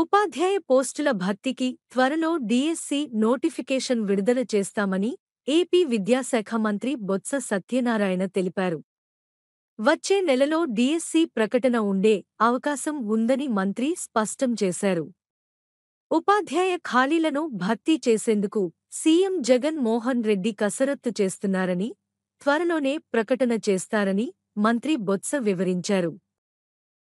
ఉపాధ్యాయ పోస్టుల భర్తీకి త్వరలో డీఎస్సీ నోటిఫికేషన్ విడుదల చేస్తామని ఏపీ విద్యాశాఖ మంత్రి బొత్స సత్యనారాయణ తెలిపారు వచ్చే నెలలో డీఎస్సీ ప్రకటన ఉండే అవకాశం ఉందని మంత్రి స్పష్టం చేశారు ఉపాధ్యాయ ఖాళీలను భర్తీ చేసేందుకు సీఎం జగన్ మోహన్ రెడ్డి కసరత్తు చేస్తున్నారని త్వరలోనే ప్రకటన చేస్తారని మంత్రి బొత్స వివరించారు